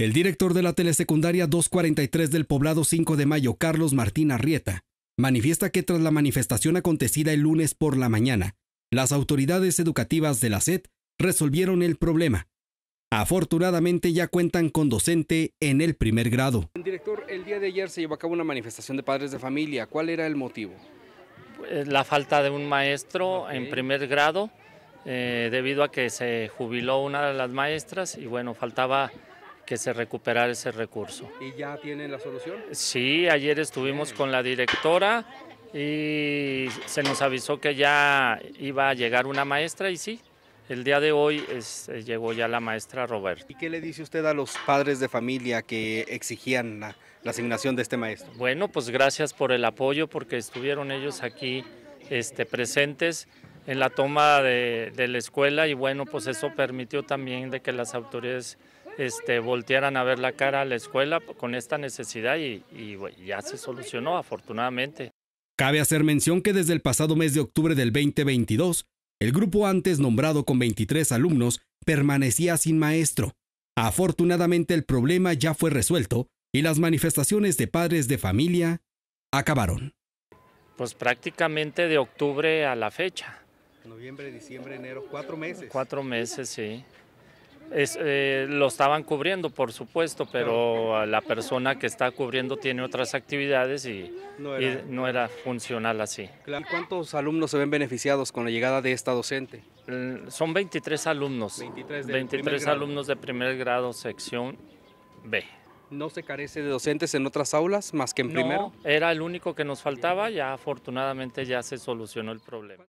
El director de la telesecundaria 243 del poblado 5 de Mayo, Carlos Martín Arrieta, manifiesta que tras la manifestación acontecida el lunes por la mañana, las autoridades educativas de la SED resolvieron el problema. Afortunadamente ya cuentan con docente en el primer grado. Director, el día de ayer se llevó a cabo una manifestación de padres de familia. ¿Cuál era el motivo? Eh, la falta de un maestro en primer grado, eh, debido a que se jubiló una de las maestras y bueno, faltaba que se recuperara ese recurso. ¿Y ya tienen la solución? Sí, ayer estuvimos con la directora y se nos avisó que ya iba a llegar una maestra y sí, el día de hoy este, llegó ya la maestra Roberto. ¿Y qué le dice usted a los padres de familia que exigían la, asignación de este maestro? Bueno, pues gracias por el apoyo porque estuvieron ellos aquí este, presentes en la toma de, de la escuela y bueno, pues eso permitió también de que las autoridades este, voltearan a ver la cara a la escuela con esta necesidad y, ya se solucionó afortunadamente. Cabe hacer mención que desde el pasado mes de octubre del 2022, el grupo antes nombrado con 23 alumnos permanecía sin maestro. Afortunadamente el problema ya fue resuelto y las manifestaciones de padres de familia acabaron. Pues prácticamente de octubre a la fecha. Noviembre, diciembre, enero, cuatro meses. Cuatro meses, sí. Es, eh, lo estaban cubriendo, por supuesto, pero la persona que está cubriendo tiene otras actividades y no era, funcional así. ¿Cuántos alumnos se ven beneficiados con la llegada de esta docente? Mm, son 23 alumnos, 23, alumnos de primer grado, sección B. ¿No se carece de docentes en otras aulas más que en primero? Era el único que nos faltaba, ya afortunadamente ya se solucionó el problema.